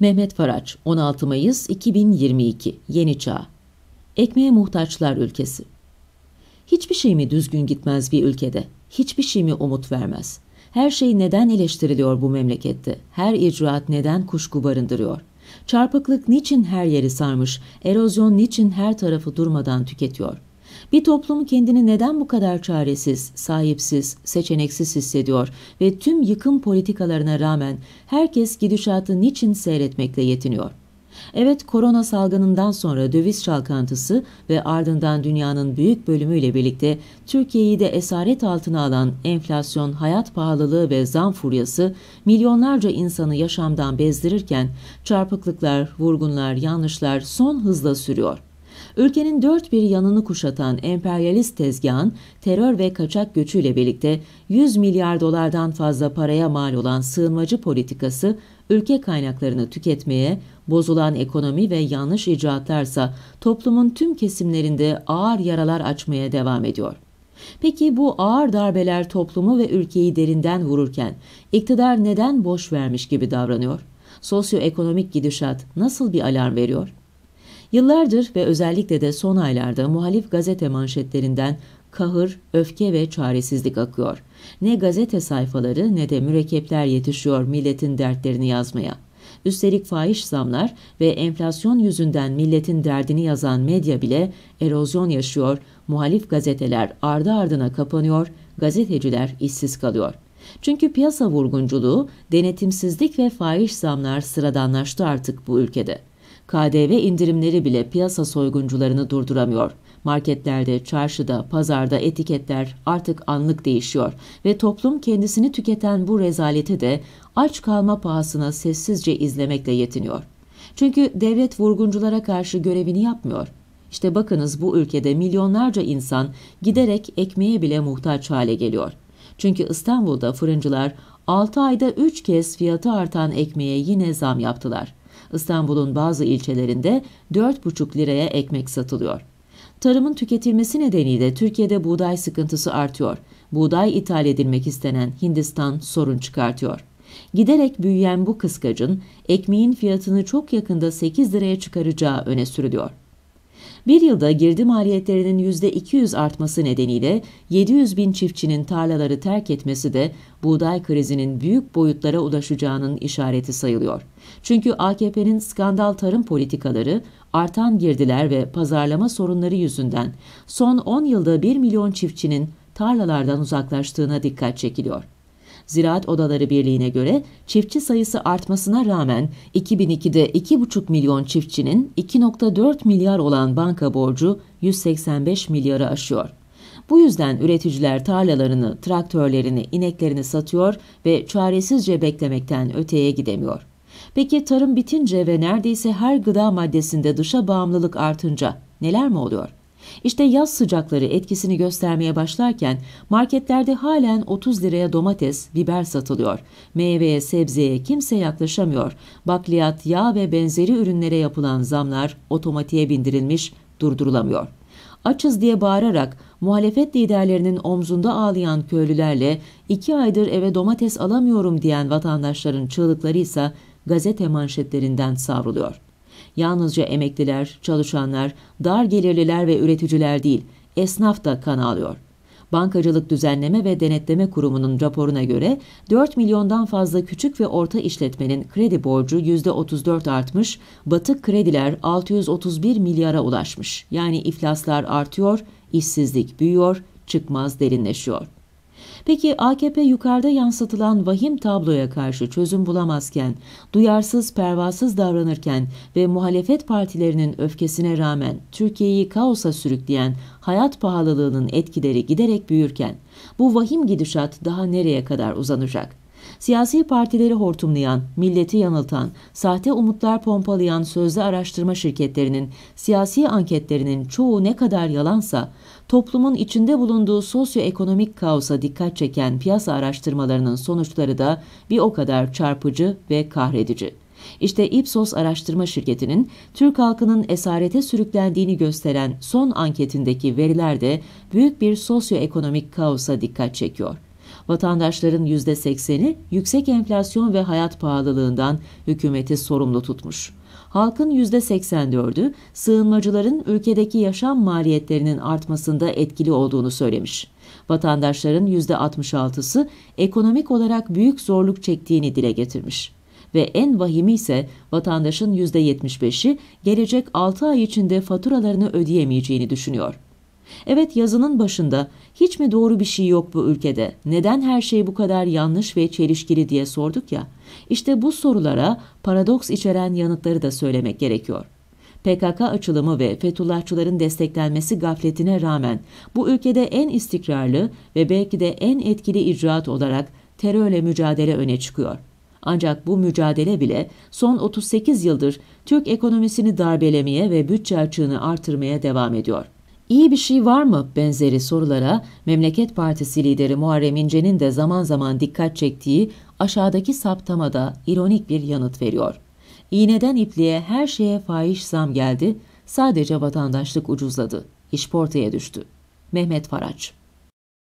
Mehmet Faraç 16 Mayıs 2022 Yeni Çağ Ekmeğe muhtaçlar ülkesi Hiçbir şey mi düzgün gitmez bir ülkede? Hiçbir şey mi umut vermez? Her şey neden eleştiriliyor bu memlekette? Her icraat neden kuşku barındırıyor? Çarpıklık niçin her yeri sarmış? Erozyon niçin her tarafı durmadan tüketiyor?'' Bir toplum kendini neden bu kadar çaresiz, sahipsiz, seçeneksiz hissediyor ve tüm yıkım politikalarına rağmen herkes gidişatı niçin seyretmekle yetiniyor? Evet korona salgınından sonra döviz çalkantısı ve ardından dünyanın büyük bölümüyle birlikte Türkiye'yi de esaret altına alan enflasyon, hayat pahalılığı ve zam furyası milyonlarca insanı yaşamdan bezdirirken çarpıklıklar, vurgunlar, yanlışlar son hızla sürüyor. Ülkenin dört bir yanını kuşatan emperyalist tezgahın terör ve kaçak göçüyle birlikte 100 milyar dolardan fazla paraya mal olan sığınmacı politikası ülke kaynaklarını tüketmeye, bozulan ekonomi ve yanlış icraatlarsa toplumun tüm kesimlerinde ağır yaralar açmaya devam ediyor. Peki bu ağır darbeler toplumu ve ülkeyi derinden vururken iktidar neden boş vermiş gibi davranıyor? Sosyoekonomik gidişat nasıl bir alarm veriyor? Yıllardır ve özellikle de son aylarda muhalif gazete manşetlerinden kahır, öfke ve çaresizlik akıyor. Ne gazete sayfaları ne de mürekkepler yetişiyor milletin dertlerini yazmaya. Üstelik fahiş zamlar ve enflasyon yüzünden milletin derdini yazan medya bile erozyon yaşıyor, muhalif gazeteler ardı ardına kapanıyor, gazeteciler işsiz kalıyor. Çünkü piyasa vurgunculuğu, denetimsizlik ve fahiş zamlar sıradanlaştı artık bu ülkede. KDV indirimleri bile piyasa soyguncularını durduramıyor. Marketlerde, çarşıda, pazarda etiketler artık anlık değişiyor ve toplum kendisini tüketen bu rezaleti de aç kalma pahasına sessizce izlemekle yetiniyor. Çünkü devlet vurgunculara karşı görevini yapmıyor. İşte bakınız bu ülkede milyonlarca insan giderek ekmeğe bile muhtaç hale geliyor. Çünkü İstanbul'da fırıncılar 6 ayda 3 kez fiyatı artan ekmeğe yine zam yaptılar. İstanbul'un bazı ilçelerinde 4,5 liraya ekmek satılıyor. Tarımın tüketilmesi nedeniyle Türkiye'de buğday sıkıntısı artıyor. Buğday ithal edilmek istenen Hindistan sorun çıkartıyor. Giderek büyüyen bu kıskacın ekmeğin fiyatını çok yakında 8 liraya çıkaracağı öne sürülüyor. Bir yılda girdi maliyetlerinin %200 artması nedeniyle 700 bin çiftçinin tarlaları terk etmesi de buğday krizinin büyük boyutlara ulaşacağının işareti sayılıyor. Çünkü AKP'nin skandal tarım politikaları, artan girdiler ve pazarlama sorunları yüzünden son 10 yılda 1 milyon çiftçinin tarlalardan uzaklaştığına dikkat çekiliyor. Ziraat Odaları Birliği'ne göre çiftçi sayısı artmasına rağmen 2002'de 2,5 milyon çiftçinin 2,4 milyar olan banka borcu 185 milyarı aşıyor. Bu yüzden üreticiler tarlalarını, traktörlerini, ineklerini satıyor ve çaresizce beklemekten öteye gidemiyor. Peki tarım bitince ve neredeyse her gıda maddesinde dışa bağımlılık artınca neler mi oluyor? İşte yaz sıcakları etkisini göstermeye başlarken marketlerde halen 30 liraya domates, biber satılıyor. Meyveye, sebzeye kimse yaklaşamıyor. Bakliyat, yağ ve benzeri ürünlere yapılan zamlar otomatiğe bindirilmiş, durdurulamıyor. Açız diye bağırarak muhalefet liderlerinin omzunda ağlayan köylülerle iki aydır eve domates alamıyorum diyen vatandaşların çığlıkları ise gazete manşetlerinden savruluyor. Yalnızca emekliler, çalışanlar, dar gelirliler ve üreticiler değil, esnaf da kan alıyor. Bankacılık Düzenleme ve Denetleme Kurumu'nun raporuna göre 4 milyondan fazla küçük ve orta işletmenin kredi borcu %34 artmış, batık krediler 631 milyara ulaşmış. Yani iflaslar artıyor, işsizlik büyüyor, çıkmaz derinleşiyor. Peki AKP yukarıda yansıtılan vahim tabloya karşı çözüm bulamazken, duyarsız pervasız davranırken ve muhalefet partilerinin öfkesine rağmen Türkiye'yi kaosa sürükleyen hayat pahalılığının etkileri giderek büyürken, bu vahim gidişat daha nereye kadar uzanacak? Siyasi partileri hortumlayan, milleti yanıltan, sahte umutlar pompalayan sözde araştırma şirketlerinin siyasi anketlerinin çoğu ne kadar yalansa, toplumun içinde bulunduğu sosyoekonomik kaosa dikkat çeken piyasa araştırmalarının sonuçları da bir o kadar çarpıcı ve kahredici. İşte Ipsos araştırma şirketinin Türk halkının esarete sürüklendiğini gösteren son anketindeki veriler de büyük bir sosyoekonomik kaosa dikkat çekiyor vatandaşların %80'i yüksek enflasyon ve hayat pahalılığından hükümeti sorumlu tutmuş. Halkın %84'ü sığınmacıların ülkedeki yaşam maliyetlerinin artmasında etkili olduğunu söylemiş. Vatandaşların %66'sı ekonomik olarak büyük zorluk çektiğini dile getirmiş ve en vahimi ise vatandaşın %75'i gelecek 6 ay içinde faturalarını ödeyemeyeceğini düşünüyor. Evet yazının başında hiç mi doğru bir şey yok bu ülkede? Neden her şey bu kadar yanlış ve çelişkili diye sorduk ya. İşte bu sorulara paradoks içeren yanıtları da söylemek gerekiyor. PKK açılımı ve Fethullahçıların desteklenmesi gafletine rağmen bu ülkede en istikrarlı ve belki de en etkili icraat olarak terörle mücadele öne çıkıyor. Ancak bu mücadele bile son 38 yıldır Türk ekonomisini darbelemeye ve bütçe açığını artırmaya devam ediyor. İyi bir şey var mı benzeri sorulara Memleket Partisi lideri Muharrem İnce'nin de zaman zaman dikkat çektiği aşağıdaki saptamada ironik bir yanıt veriyor. İğneden ipliğe her şeye fahiş zam geldi, sadece vatandaşlık ucuzladı, iş portaya düştü. Mehmet Faraç